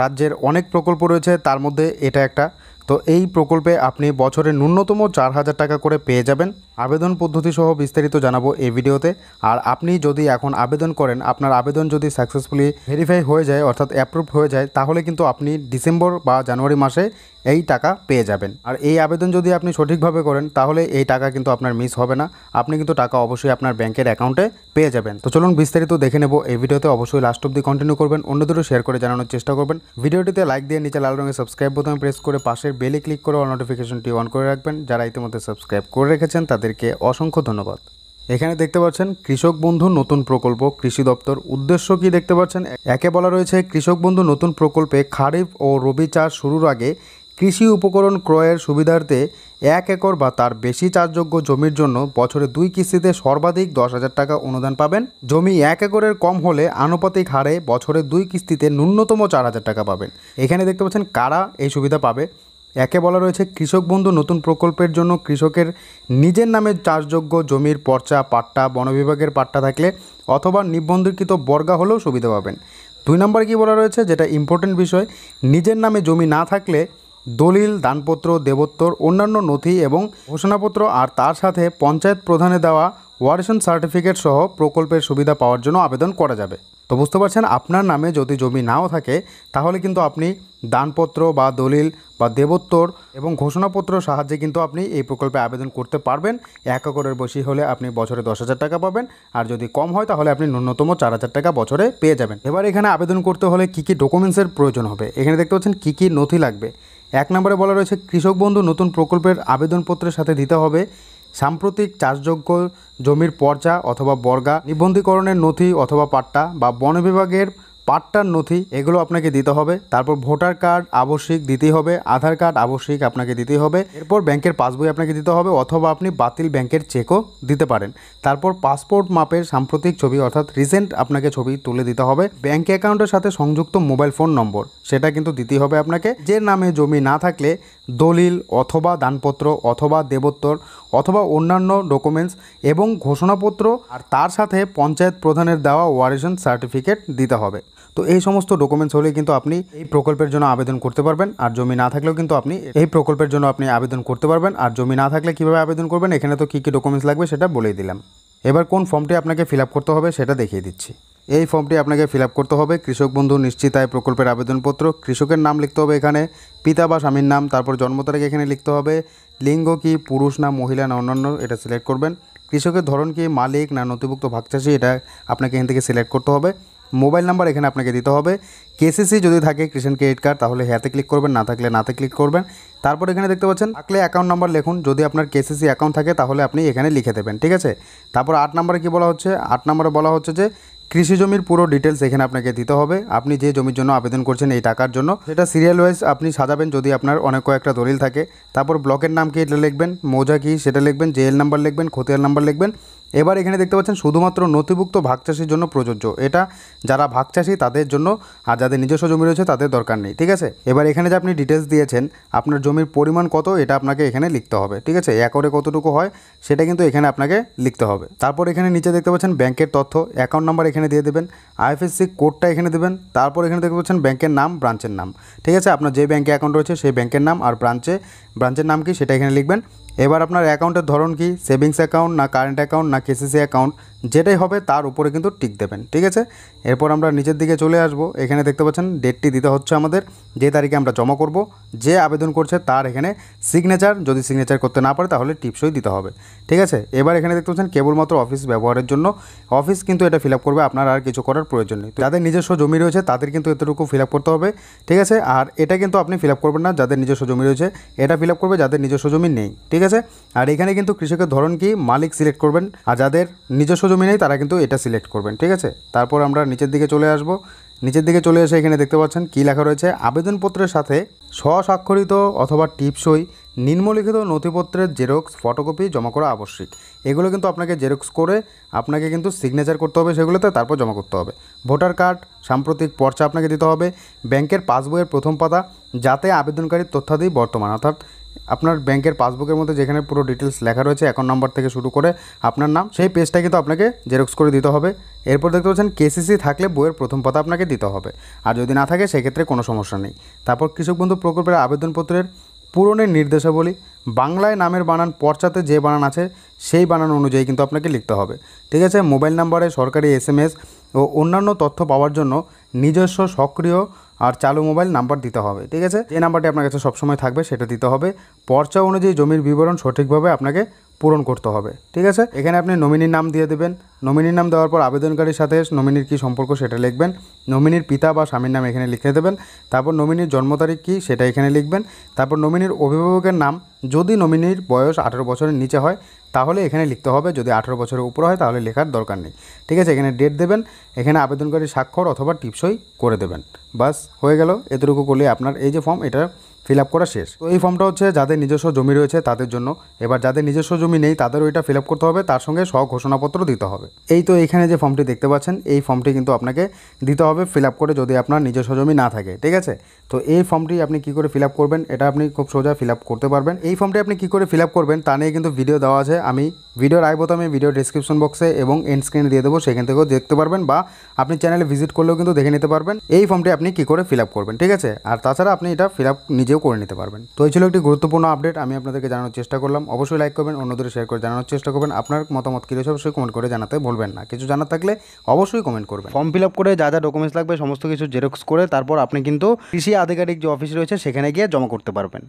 রাজ্যের অনেক প্রকল্প রয়েছে তার মধ্যে এটা একটা তো এই প্রকল্পে আপনি বছরে ন্যূনতম চার হাজার টাকা করে পেয়ে যাবেন আবেদন পদ্ধতি সহ বিস্তারিত জানাবো এই ভিডিওতে আর আপনি যদি এখন আবেদন করেন আপনার আবেদন যদি সাকসেসফুলি ভেরিফাই হয়ে যায় অর্থাৎ অ্যাপ্রুভ হয়ে যায় তাহলে কিন্তু আপনি ডিসেম্বর বা জানুয়ারি মাসে এই টাকা পেয়ে যাবেন আর এই আবেদন যদি আপনি সঠিকভাবে করেন তাহলে এই টাকা কিন্তু আপনার মিস হবে না আপনি কিন্তু টাকা অবশ্যই আপনার ব্যাংকের অ্যাকাউন্টে পেয়ে যাবেন তো চলুন বিস্তারিত দেখে নেব এই ভিডিওতে অবশ্যই লাস্ট অব্দি কন্টিনিউ করবেন অন্যদেরও শেয়ার করে জানানোর চেষ্টা করবেন ভিডিওটিতে লাইক দিয়ে নিচে লাল রঙের সাবস্ক্রাইব বোতামে প্রেস করে পাশের বেলে ক্লিক করে অল নোটিফিকেশনটি অন করে রাখবেন যারা ইতিমধ্যে সাবস্ক্রাইব করে রেখেছেন তাদেরকে অসংখ্য ধন্যবাদ এখানে দেখতে পাচ্ছেন কৃষক বন্ধু নতুন প্রকল্প কৃষি দপ্তর উদ্দেশ্য কি দেখতে পাচ্ছেন একে বলা রয়েছে কৃষক বন্ধু নতুন প্রকল্পে খারিফ ও রবি চাষ শুরুর আগে কৃষি উপকরণ ক্রয়ের সুবিধার্থে এক একর বা তার বেশি চাষযোগ্য জমির জন্য বছরে দুই কিস্তিতে সর্বাধিক দশ হাজার টাকা অনুদান পাবেন জমি এক একরের কম হলে আনুপাতিক হারে বছরে দুই কিস্তিতে ন্যূনতম চার হাজার টাকা পাবেন এখানে দেখতে পাচ্ছেন কারা এই সুবিধা পাবে একে বলা রয়েছে কৃষক বন্ধু নতুন প্রকল্পের জন্য কৃষকের নিজের নামে চাষযোগ্য জমির পর্চা পাট্টা বন বিভাগের পাট্টা থাকলে অথবা নিবন্ধকৃত বর্গা হলেও সুবিধা পাবেন দুই নম্বর কি বলা রয়েছে যেটা ইম্পর্টেন্ট বিষয় নিজের নামে জমি না থাকলে দলিল দানপত্র দেবত্তর অন্যান্য নথি এবং ঘোষণাপত্র আর তার সাথে পঞ্চায়েত প্রধানে দেওয়া ওয়ারেশন সার্টিফিকেট সহ প্রকল্পের সুবিধা পাওয়ার জন্য আবেদন করা যাবে তো বুঝতে পারছেন আপনার নামে যদি জমি নাও থাকে তাহলে কিন্তু আপনি দানপত্র বা দলিল বা দেবত্তর এবং ঘোষণাপত্র সাহায্যে কিন্তু আপনি এই প্রকল্পে আবেদন করতে পারবেন এক একরের বেশি হলে আপনি বছরে দশ হাজার টাকা পাবেন আর যদি কম হয় তাহলে আপনি ন্যূনতম চার হাজার টাকা বছরে পেয়ে যাবেন এবার এখানে আবেদন করতে হলে কী কী ডকুমেন্টসের প্রয়োজন হবে এখানে দেখতে পাচ্ছেন কী কী নথি লাগবে এক নম্বরে বলা রয়েছে কৃষক বন্ধু নতুন প্রকল্পের আবেদনপত্রের সাথে দিতে হবে সাম্প্রতিক চাষযোগ্য জমির পর্চা অথবা বর্গা নিবন্ধীকরণের নথি অথবা পাট্টা বা বন বিভাগের পাট্টার নথি এগুলো আপনাকে দিতে হবে তারপর ভোটার কার্ড আবশ্যিক দিতেই হবে আধার কার্ড আবশ্যিক আপনাকে দিতেই হবে এরপর ব্যাংকের পাসবই আপনাকে দিতে হবে অথবা আপনি বাতিল ব্যাংকের চেকও দিতে পারেন তারপর পাসপোর্ট মাপের সাম্প্রতিক ছবি অর্থাৎ রিসেন্ট আপনাকে ছবি তুলে দিতে হবে ব্যাংক অ্যাকাউন্টের সাথে সংযুক্ত মোবাইল ফোন নম্বর সেটা কিন্তু দিতেই হবে আপনাকে যে নামে জমি না থাকলে দলিল অথবা দানপত্র অথবা দেবোত্তর অথবা অন্যান্য ডকুমেন্টস এবং ঘোষণাপত্র আর তার সাথে পঞ্চায়েত প্রধানের দেওয়া ওয়ারেশন সার্টিফিকেট দিতে হবে তো এই সমস্ত ডকুমেন্টস হলে কিন্তু আপনি এই প্রকল্পের জন্য আবেদন করতে পারবেন আর জমি না থাকলেও কিন্তু আপনি এই প্রকল্পের জন্য আপনি আবেদন করতে পারবেন আর জমি না থাকলে কিভাবে আবেদন করবেন এখানে তো কী কী ডকুমেন্টস লাগবে সেটা বলেই দিলাম এবার কোন ফর্মটি আপনাকে ফিল করতে হবে সেটা দেখিয়ে দিচ্ছি এই ফর্মটি আপনাকে ফিল করতে হবে কৃষক বন্ধু নিশ্চিত আয় প্রকল্পের আবেদনপত্র কৃষকের নাম লিখতে হবে এখানে পিতা বা স্বামীর নাম তারপর জন্ম তারিখ এখানে লিখতে হবে লিঙ্গ কি পুরুষ না মহিলা না অন্যান্য এটা সিলেক্ট করবেন কৃষকের ধরন কি মালিক না নথিভুক্ত ভাগচাষী এটা আপনাকে এখান থেকে সিলেক্ট করতে হবে মোবাইল নাম্বার এখানে আপনাকে দিতে হবে কেসিসি যদি থাকে কৃষণ ক্রেডিট কার্ড তাহলে হ্যাঁতে ক্লিক করবেন না থাকলে নাতে ক্লিক করবেন তারপর এখানে দেখতে পাচ্ছেন থাকলে অ্যাকাউন্ট নাম্বার লিখুন যদি আপনার কেসিসি অ্যাকাউন্ট থাকে তাহলে আপনি এখানে লিখে দেবেন ঠিক আছে তারপর আট নম্বরে কি বলা হচ্ছে আট নম্বরে বলা হচ্ছে যে কৃষি জমির পুরো ডিটেলস এখানে আপনাকে দিতে হবে আপনি যে জমির জন্য আবেদন করছেন এই টাকার জন্য সেটা সিরিয়াল ওয়াইজ আপনি সাজাবেন যদি আপনার অনেক কয়েকটা দলিল থাকে তারপর ব্লকের নাম কি এটা লিখবেন মোজা কি সেটা লিখবেন জেএল নাম্বার লিখবেন খতিয়ার নাম্বার লিখবেন এবার এখানে দেখতে পাচ্ছেন শুধুমাত্র নথিভুক্ত ভাগ চাষির জন্য প্রযোজ্য এটা যারা ভাগ চাষি তাদের জন্য আর যাদের নিজস্ব জমি রয়েছে তাদের দরকার নেই ঠিক আছে এবার এখানে যে আপনি ডিটেলস দিয়েছেন আপনার জমির পরিমাণ কত এটা আপনাকে এখানে লিখতে হবে ঠিক আছে একরে কতটুকু হয় সেটা কিন্তু এখানে আপনাকে লিখতে হবে তারপর এখানে নিচে দেখতে পাচ্ছেন ব্যাংকের তথ্য অ্যাকাউন্ট নাম্বার এখানে দিয়ে দেবেন আইএফএসসি কোডটা এখানে দেবেন তারপর এখানে দেখতে পাচ্ছেন ব্যাংকের নাম ব্রাঞ্চের নাম ঠিক আছে আপনার যে ব্যাংকে অ্যাকাউন্ট রয়েছে সেই ব্যাংকের নাম আর ব্রাঞ্চে ব্রাঞ্চের নাম কি সেটা এখানে লিখবেন এবার আপনার অ্যাকাউন্টের ধরন কি সেভিংস অ্যাকাউন্ট না কারেন্ট অ্যাকাউন্ট না কেসিসি অ্যাকাউন্ট যেটাই হবে তার উপরে কিন্তু টিক দেবেন ঠিক আছে এরপর আমরা নিচের দিকে চলে আসব এখানে দেখতে পাচ্ছেন ডেটটি দিতে হচ্ছে আমাদের যে তারিখে আমরা জমা করব যে আবেদন করছে তার এখানে সিগনেচার যদি সিগনেচার করতে না পারে তাহলে টিপসই দিতে হবে ঠিক আছে এবার এখানে দেখতে পাচ্ছেন কেবলমাত্র অফিস ব্যবহারের জন্য অফিস কিন্তু এটা ফিল করবে আপনার আর কিছু করার প্রয়োজন নেই যাদের নিজস্ব জমি রয়েছে তাদের কিন্তু এতটুকু ফিল করতে হবে ঠিক আছে আর এটা কিন্তু আপনি ফিল করবেন না যাদের নিজস্ব জমি রয়েছে এটা ফিল করবে যাদের নিজস্ব জমি নেই ঠিক ঠিক আছে আর এখানে কিন্তু কৃষকের ধরন কি মালিক সিলেক্ট করবেন আর যাদের নিজস্ব জমি নেই তারা কিন্তু এটা সিলেক্ট করবেন ঠিক আছে তারপর আমরা নিচের দিকে চলে আসব নিচের দিকে চলে এসে এখানে দেখতে পাচ্ছেন কী লেখা রয়েছে আবেদনপত্রের সাথে স্বস্বাক্ষরিত অথবা টিপসই নিম্নলিখিত নথিপত্রের জেরক্স ফটোকপি জমা করা আবশ্যিক এগুলো কিন্তু আপনাকে জেরক্স করে আপনাকে কিন্তু সিগনেচার করতে হবে সেগুলোতে তারপর জমা করতে হবে ভোটার কার্ড সাম্প্রতিক পর্চা আপনাকে দিতে হবে ব্যাংকের পাসবইয়ের প্রথম পাতা যাতে আবেদনকারীর তথ্যাদি বর্তমান অর্থাৎ আপনার ব্যাংকের পাসবুকের মধ্যে যেখানে পুরো ডিটেলস লেখা রয়েছে অ্যাকাউন্ট নাম্বার থেকে শুরু করে আপনার নাম সেই পেজটা কিন্তু আপনাকে জেরক্স করে দিতে হবে এরপর দেখতে পাচ্ছেন কেসিসি থাকলে বইয়ের প্রথম পাতা আপনাকে দিতে হবে আর যদি না থাকে সেক্ষেত্রে কোনো সমস্যা নেই তারপর কৃষক বন্ধু প্রকল্পের আবেদনপত্রের পূরণের নির্দেশাবলী বাংলায় নামের বানান পর্চাতে যে বানান আছে সেই বানান অনুযায়ী কিন্তু আপনাকে লিখতে হবে ঠিক আছে মোবাইল নাম্বারে সরকারি এস ও অন্যান্য তথ্য পাওয়ার জন্য নিজস্ব সক্রিয় আর চালু মোবাইল নাম্বার দিতে হবে ঠিক আছে যে নাম্বারটি আপনার কাছে সবসময় থাকবে সেটা দিতে হবে পর্চা অনুযায়ী জমির বিবরণ সঠিকভাবে আপনাকে পূরণ করতে হবে ঠিক আছে এখানে আপনি নমিনির নাম দিয়ে দেবেন নমিনির নাম দেওয়ার পর আবেদনকারীর সাথে নমিনির কি সম্পর্ক সেটা লিখবেন নমিনির পিতা বা স্বামীর নাম এখানে লিখে দেবেন তারপর নমিনির জন্ম তারিখ কী সেটা এখানে লিখবেন তারপর নমিনির অভিভাবকের নাম যদি নমিনির বয়স আঠারো বছরের নিচে হয় তাহলে এখানে লিখতে হবে যদি আঠেরো বছরের উপরে হয় তাহলে লেখার দরকার নেই ঠিক আছে এখানে ডেট দেবেন এখানে আবেদনকারী স্বাক্ষর অথবা টিপসই করে দেবেন বাস হয়ে গেল এতটুকু করলে আপনার এই যে ফর্ম এটা ফিল আপ করা শেষ তো এই ফর্মটা হচ্ছে যাদের নিজস্ব জমি রয়েছে তাদের জন্য এবার যাদের নিজস্ব জমি নেই তাদের ওইটা ফিল আপ করতে হবে তার সঙ্গে স্ব ঘোষণাপত্র দিতে হবে এই তো এখানে যে ফর্মটি দেখতে পাচ্ছেন এই ফর্মটি কিন্তু আপনাকে দিতে হবে ফিল আপ করে যদি আপনার নিজস্ব জমি না থাকে ঠিক আছে তো এই ফর্মটি আপনি কি করে ফিল আপ করবেন এটা আপনি খুব সোজা ফিল আপ করতে পারবেন এই ফর্মটি আপনি কি করে ফিল আপ করবেন তা নিয়ে কিন্তু ভিডিও দেওয়া আছে আমি ভিডিওর আই বোতামে ভিডিও ডিসক্রিপশন বক্সে এবং এন্ড স্ক্রিনে দিয়ে দেবো সেখান থেকেও দেখতে পারবেন বা আপনি চ্যানেলে ভিজিট করলেও কিন্তু দেখে নিতে পারবেন এই ফর্মটি আপনি কি করে ফিল করবেন ঠিক আছে আর তাছাড়া আপনি এটা ফিল নিজেও করে নিতে পারবেন তো এই ছিল একটি গুরুত্বপূর্ণ আপডেট আমি আপনাদেরকে জানানোর চেষ্টা করলাম অবশ্যই লাইক করবেন অন্যদের শেয়ার করে জানানোর চেষ্টা করবেন আপনার মতামত কী রয়েছে অবশ্যই কমেন্ট করে জানাতে ভুলবেন না কিছু জানার থাকলে অবশ্যই কমেন্ট করবেন ফর্ম ফিল করে যা যা ডকুমেন্টস লাগবে সমস্ত কিছু জেরক্স করে তারপর আপনি কিন্তু কৃষি আধিকারিক যে অফিস রয়েছে সেখানে গিয়ে জমা করতে পারবেন